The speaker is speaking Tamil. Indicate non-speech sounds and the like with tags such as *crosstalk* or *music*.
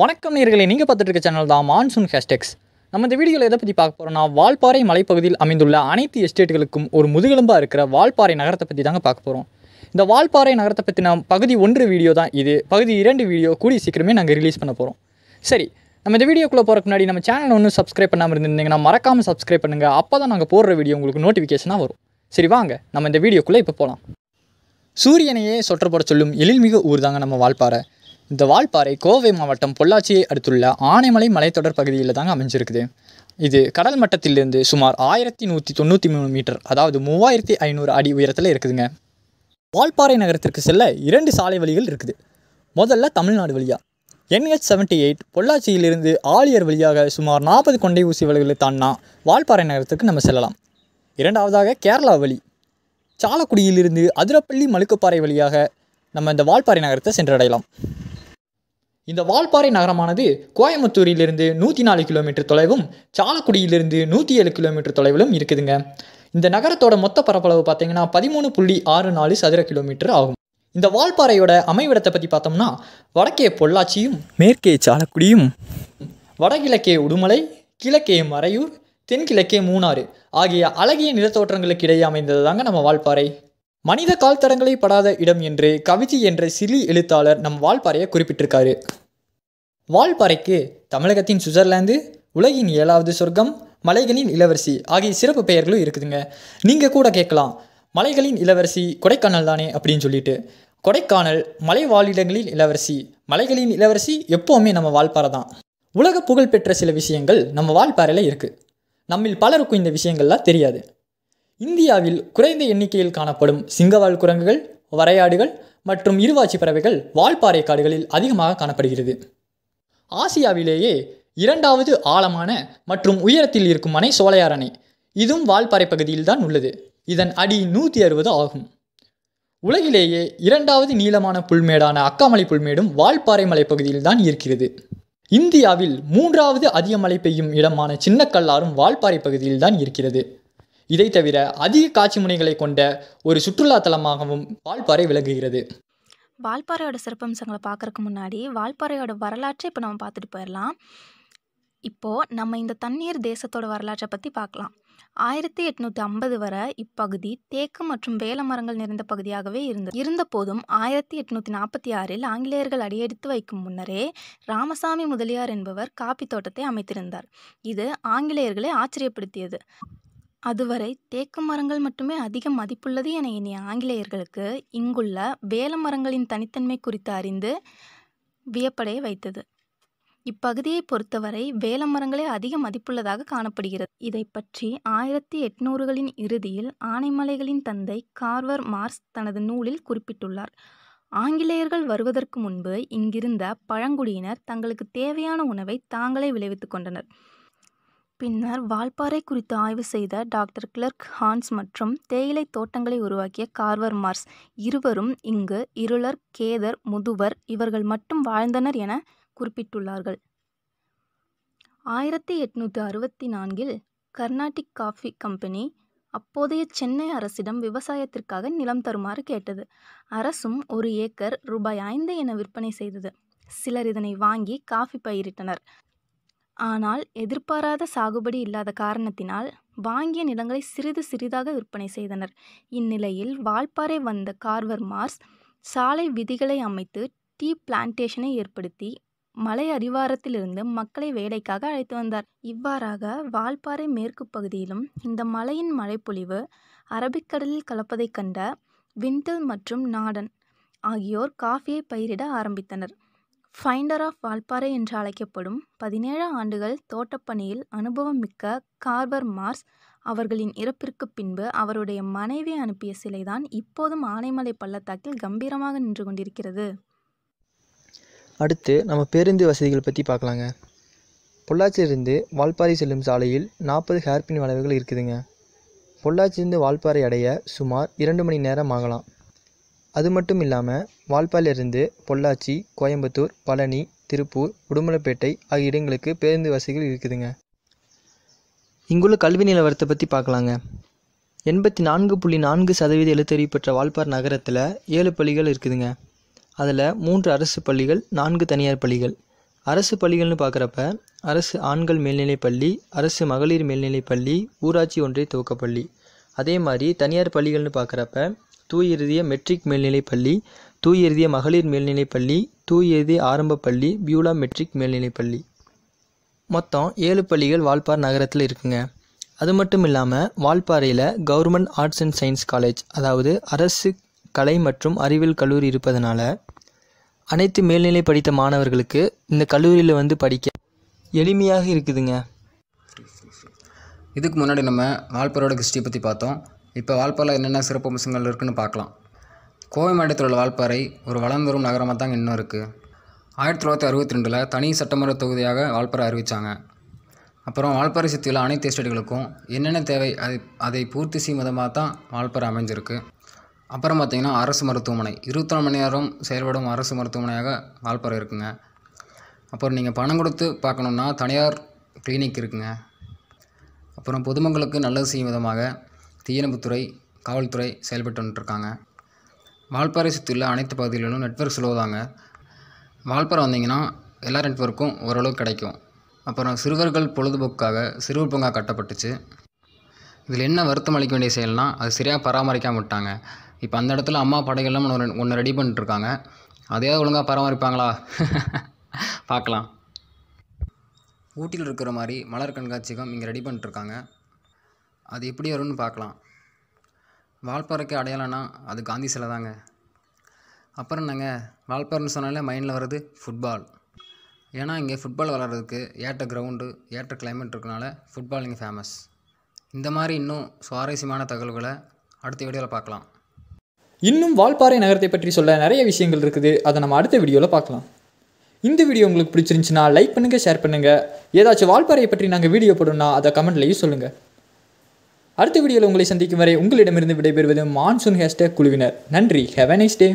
வணக்கம் நேர்களை நீங்கள் பார்த்துட்டு இருக்க சேனல் தான் மான்சூன் ஹேஷ்டெக்ஸ் நம்ம இந்த வீடியோவில் எதை பற்றி பார்க்க போகிறோம்னா வால்பாறை மலைப்பகுதியில் அமைந்துள்ள அனைத்து எஸ்டேட்டுகளுக்கும் ஒரு முதுகெலும்பாக இருக்கிற வால்பாறை நகரத்தை பற்றி தாங்க பார்க்க போகிறோம் இந்த வால்பாறை நகரத்தை பற்றின பகுதி ஒன்று வீடியோ தான் இது பகுதி இரண்டு வீடியோ கூடிய சீக்கிரமே நாங்கள் ரிலீஸ் பண்ண போகிறோம் சரி நம்ம இந்த வீடியோக்குள்ளே போகிறக்கு முன்னாடி நம்ம சேனல் ஒன்று சப்ஸ்கிரைப் பண்ணாமல் இருந்திருந்தீங்கன்னா மறக்காமல் சப்ஸ்கிரைப் பண்ணுங்கள் அப்போ தான் நாங்கள் போடுற வீடியோ உங்களுக்கு நோட்டிஃபிகேஷனாக வரும் சரி வாங்க நம்ம இந்த வீடியோக்குள்ளே இப்போ போகலாம் சூரியனையே சொற்றப்பட சொல்லும் எழில்மிகு ஊர் தாங்க நம்ம வால்பாறை இந்த வால்பாறை கோவை மாவட்டம் பொள்ளாச்சியை அடுத்துள்ள ஆனைமலை மலைத்தொடர் பகுதியில் தாங்க அமைஞ்சிருக்குது இது கடல் மட்டத்திலிருந்து சுமார் ஆயிரத்தி நூற்றி தொண்ணூற்றி மூணு மீட்டர் அதாவது மூவாயிரத்தி ஐநூறு அடி உயரத்தில் இருக்குதுங்க வால்பாறை நகரத்திற்கு செல்ல இரண்டு சாலை வழிகள் இருக்குது முதல்ல தமிழ்நாடு வழியாக என்ஹெச் செவன்ட்டி எயிட் பொள்ளாச்சியிலிருந்து ஆலியர் வழியாக சுமார் நாற்பது கொண்டை ஊசி வழிகளை தாண்டினா வால்பாறை நகரத்துக்கு நம்ம செல்லலாம் இரண்டாவதாக கேரளா வழி சாலக்குடியிலிருந்து அதிரப்பள்ளி மழுக்குப்பாறை வழியாக நம்ம இந்த வால்பாறை நகரத்தை சென்றடையலாம் இந்த வால்பாறை நகரமானது கோயம்புத்தூரிலிருந்து நூற்றி நாலு கிலோமீட்டர் தொலைவும் சாலக்குடியிலிருந்து நூற்றி ஏழு கிலோமீட்டர் தொலைவிலும் இருக்குதுங்க இந்த நகரத்தோட மொத்த பரப்பளவு பார்த்தீங்கன்னா பதிமூணு புள்ளி ஆறு நாலு சதுர கிலோமீட்டர் ஆகும் இந்த வால்பாறையோட அமைவிடத்தை பற்றி பார்த்தோம்னா வடக்கே பொள்ளாச்சியும் மேற்கே சாலக்குடியும் வடகிழக்கே உடுமலை கிழக்கே மறையூர் தென்கிழக்கே மூணாறு ஆகிய அழகிய நிலத்தோற்றங்களுக்கு இடையே அமைந்தது தாங்க நம்ம வால்பாறை மனித கால்தடங்களை படாத இடம் என்று கவிதி என்ற சிலி எழுத்தாளர் நம் வால்பாறையை குறிப்பிட்டிருக்காரு வால்பாறைக்கு தமிழகத்தின் சுவிட்சர்லாந்து உலகின் ஏழாவது சொர்க்கம் மலைகளின் இளவரசி ஆகிய சிறப்பு பெயர்களும் இருக்குதுங்க நீங்கள் கூட கேட்கலாம் மலைகளின் இளவரசி கொடைக்கானல் தானே அப்படின்னு சொல்லிட்டு கொடைக்கானல் மலை வாழிடங்களின் இளவரசி மலைகளின் இளவரசி எப்போவுமே நம்ம வால்பாறை தான் உலக புகழ்பெற்ற சில விஷயங்கள் நம்ம வால்பாறையில் இருக்குது நம்மில் பலருக்கும் இந்த விஷயங்கள்லாம் தெரியாது இந்தியாவில் குறைந்த எண்ணிக்கையில் காணப்படும் சிங்கவால் குரங்குகள் வரையாடுகள் மற்றும் இருவாச்சி பறவைகள் வால்பாறை காடுகளில் அதிகமாக காணப்படுகிறது ஆசியாவிலேயே இரண்டாவது ஆழமான மற்றும் உயரத்தில் இருக்கும் அணை சோலையார் அணை இதுவும் வால்பாறை பகுதியில் தான் உள்ளது இதன் அடி நூற்றி அறுபது ஆகும் உலகிலேயே இரண்டாவது நீளமான புல்மேடான அக்காமலை புல்மேடும் வால்பாறை பகுதியில் தான் இருக்கிறது இந்தியாவில் மூன்றாவது அதிக மழை பெய்யும் இடமான சின்னக்கல்லாரும் வால்பாறை பகுதியில் தான் இருக்கிறது இதை தவிர அதிக காட்சி முனைகளை கொண்ட ஒரு சுற்றுலா தலமாகவும் வால்பாறை விளங்குகிறது வால்பாறையோட சிறப்பம்சங்களை பார்க்குறக்கு முன்னாடி வால்பாறையோட வரலாற்றை இப்போ நம்ம பார்த்துட்டு போயிடலாம் இப்போது நம்ம இந்த தண்ணீர் தேசத்தோட வரலாற்றை பற்றி பார்க்கலாம் ஆயிரத்தி எட்நூற்றி ஐம்பது வரை இப்பகுதி தேக்கு மற்றும் வேல மரங்கள் நிறைந்த பகுதியாகவே இருந்தது இருந்த போதும் ஆயிரத்தி எட்நூற்றி நாற்பத்தி ஆறில் ஆங்கிலேயர்கள் அடியெடுத்து வைக்கும் முன்னரே ராமசாமி முதலியார் என்பவர் காப்பி தோட்டத்தை அமைத்திருந்தார் இது ஆங்கிலேயர்களை ஆச்சரியப்படுத்தியது அதுவரை தேக்கு மரங்கள் மட்டுமே அதிக மதிப்புள்ளது என எண்ணிய ஆங்கிலேயர்களுக்கு இங்குள்ள வேல மரங்களின் தனித்தன்மை குறித்து அறிந்து வியப்படைய வைத்தது இப்பகுதியை பொறுத்தவரை வேல மரங்களே அதிக மதிப்புள்ளதாக காணப்படுகிறது இதை பற்றி ஆயிரத்தி எட்நூறுகளின் இறுதியில் ஆனைமலைகளின் தந்தை கார்வர் மார்ஸ் தனது நூலில் குறிப்பிட்டுள்ளார் ஆங்கிலேயர்கள் வருவதற்கு முன்பு இங்கிருந்த பழங்குடியினர் தங்களுக்கு தேவையான உணவை தாங்களே விளைவித்துக் கொண்டனர் பின்னர் வால்பாறை குறித்து ஆய்வு செய்த டாக்டர் கிளர்க் ஹான்ஸ் மற்றும் தேயிலை தோட்டங்களை உருவாக்கிய கார்வர் மார்ஸ் இருவரும் இங்கு இருளர் கேதர் முதுவர் இவர்கள் மட்டும் வாழ்ந்தனர் என குறிப்பிட்டுள்ளார்கள் ஆயிரத்தி எட்நூற்றி அறுபத்தி நான்கில் கர்நாடிக் காஃபி கம்பெனி அப்போதைய சென்னை அரசிடம் விவசாயத்திற்காக நிலம் தருமாறு கேட்டது அரசும் ஒரு ஏக்கர் ரூபாய் ஐந்து என விற்பனை செய்தது சிலர் இதனை வாங்கி காஃபி பயிரிட்டனர் ஆனால் எதிர்பாராத சாகுபடி இல்லாத காரணத்தினால் வாங்கிய நிலங்களை சிறிது சிறிதாக விற்பனை செய்தனர் இந்நிலையில் வால்பாறை வந்த கார்வர் மார்ஸ் சாலை விதிகளை அமைத்து டீ பிளான்டேஷனை ஏற்படுத்தி மலை அறிவாரத்திலிருந்து மக்களை வேலைக்காக அழைத்து வந்தார் இவ்வாறாக வால்பாறை மேற்கு பகுதியிலும் இந்த மலையின் மழைப்பொழிவு அரபிக்கடலில் கலப்பதைக் கண்ட விண்டில் மற்றும் நாடன் ஆகியோர் காஃபியை பயிரிட ஆரம்பித்தனர் ஃபைண்டர் ஆஃப் வால்பாறை என்று அழைக்கப்படும் பதினேழு ஆண்டுகள் தோட்டப்பணியில் அனுபவம் மிக்க கார்வர் மார்ஸ் அவர்களின் இறப்பிற்குப் பின்பு அவருடைய மனைவி அனுப்பிய சிலைதான் இப்போதும் ஆனைமலை பள்ளத்தாக்கில் கம்பீரமாக நின்று கொண்டிருக்கிறது அடுத்து நம்ம பேருந்து வசதிகள் பற்றி பார்க்கலாங்க பொள்ளாச்சியிலிருந்து வால்பாறை செல்லும் சாலையில் நாற்பது ஹேர்பின் வளைவுகள் இருக்குதுங்க பொள்ளாச்சியிலிருந்து வால்பாறை அடைய சுமார் இரண்டு மணி நேரம் ஆகலாம் அது மட்டும் இல்லாமல் வால்பாலிலிருந்து பொள்ளாச்சி கோயம்புத்தூர் பழனி திருப்பூர் உடுமலைப்பேட்டை ஆகிய இடங்களுக்கு பேருந்து வசதிகள் இருக்குதுங்க இங்குள்ள கல்வி நிலவரத்தை பற்றி பார்க்கலாங்க எண்பத்தி நான்கு புள்ளி நான்கு சதவீத எழுத்தறிவு பெற்ற வால்பார் நகரத்தில் ஏழு பள்ளிகள் இருக்குதுங்க அதில் மூன்று அரசு பள்ளிகள் நான்கு தனியார் பள்ளிகள் அரசு பள்ளிகள்னு பார்க்குறப்ப அரசு ஆண்கள் மேல்நிலைப் பள்ளி அரசு மகளிர் மேல்நிலைப் பள்ளி ஊராட்சி ஒன்றிய துவக்கப்பள்ளி அதே மாதிரி தனியார் பள்ளிகள்னு பார்க்குறப்ப இறுதிய மெட்ரிக் மேல்நிலைப் பள்ளி இறுதிய மகளிர் மேல்நிலைப் பள்ளி தூயிறுதிய ஆரம்ப பள்ளி பியூலா மெட்ரிக் மேல்நிலைப் பள்ளி மொத்தம் ஏழு பள்ளிகள் வால்பாறை நகரத்தில் இருக்குங்க அது மட்டும் இல்லாமல் வால்பாறையில் government arts and science college அதாவது அரசு கலை மற்றும் அறிவியல் கல்லூரி இருப்பதனால அனைத்து மேல்நிலை படித்த மாணவர்களுக்கு இந்த கல்லூரியில் வந்து படிக்க எளிமையாக இருக்குதுங்க இதுக்கு முன்னாடி நம்ம வால்பாறையோட ஹிஸ்ட்ரி பற்றி பார்த்தோம் இப்போ வால்பாறையில் என்னென்ன சிறப்பு அம்சங்கள் இருக்குன்னு பார்க்கலாம் கோவை மாவட்டத்தில் உள்ள வால்பாறை ஒரு வளர்ந்து வரும் நகரமாக தான் இன்னும் இருக்குது ஆயிரத்தி தொள்ளாயிரத்தி அறுபத்தி ரெண்டில் தனி சட்டமன்ற தொகுதியாக வால்பாறை அறிவித்தாங்க அப்புறம் வால்பாறை சுற்றியுள்ள அனைத்து எஸ்டேட்டுகளுக்கும் என்னென்ன தேவை அதை அதை பூர்த்தி செய்யும் விதமாக தான் வால்பாறை அமைஞ்சிருக்கு அப்புறம் பார்த்திங்கன்னா அரசு மருத்துவமனை இருபத்தி நாலு மணி நேரம் செயல்படும் அரசு மருத்துவமனையாக வால்பாறை இருக்குங்க அப்புறம் நீங்கள் பணம் கொடுத்து பார்க்கணுன்னா தனியார் கிளினிக் இருக்குங்க அப்புறம் பொதுமக்களுக்கு நல்லது செய்யும் விதமாக தீயணைப்புத்துறை காவல்துறை செயல்பட்டு வந்துட்டுருக்காங்க வால்பாறை சுற்றியுள்ள அனைத்து பகுதிகளிலும் நெட்ஒர்க் ஸ்லோ தாங்க வால்பாறை வந்தீங்கன்னா எல்லா நெட்ஒர்க்கும் ஓரளவுக்கு கிடைக்கும் அப்புறம் சிறுவர்கள் பொழுதுபோக்காக சிறுவர் பூங்கா கட்டப்பட்டுச்சு இதில் என்ன வருத்தம் அளிக்க வேண்டிய செயல்னால் அது சரியாக பராமரிக்க விட்டாங்க இப்போ அந்த இடத்துல அம்மா படைகள்லாம் ஒன்று ஒன்று ரெடி பண்ணிட்டுருக்காங்க அதையாவது ஒழுங்காக பராமரிப்பாங்களா *laughs* பார்க்கலாம் ஊட்டியில் இருக்கிற மாதிரி மலர் கண்காட்சிகம் இங்கே ரெடி பண்ணிட்டுருக்காங்க அது எப்படி வரும்னு பார்க்கலாம் வால்பாறைக்கு அடையாளம்னா அது காந்தி சிலை தாங்க அப்புறம் என்னங்க வால்பாறைன்னு சொன்னாலே மைண்டில் வர்றது ஃபுட்பால் ஏன்னா இங்கே ஃபுட்பால் விளாட்றதுக்கு ஏற்ற கிரவுண்டு ஏற்ற கிளைமேட் இருக்கனால ஃபுட்பால் இங்கே ஃபேமஸ் இந்த மாதிரி இன்னும் சுவாரஸ்யமான தகவல்களை அடுத்த வீடியோவில் பார்க்கலாம் இன்னும் வால்பாறை நகரத்தை பற்றி சொல்ல நிறைய விஷயங்கள் இருக்குது அதை நம்ம அடுத்த வீடியோவில் பார்க்கலாம் இந்த வீடியோ உங்களுக்கு பிடிச்சிருந்துச்சுன்னா லைக் பண்ணுங்கள் ஷேர் பண்ணுங்கள் ஏதாச்சும் வால்பாறையை பற்றி நாங்கள் வீடியோ போடணும்னா அதை கமெண்ட்லேயும் சொல்லுங்கள் அடுத்த வீடியோவில் உங்களை சந்திக்கும் வரை உங்களிடமிருந்து விடைபெறுவது மான்சூன் ஹேஸ்டேக் குழுவினர் நன்றி அ நைஸ் டே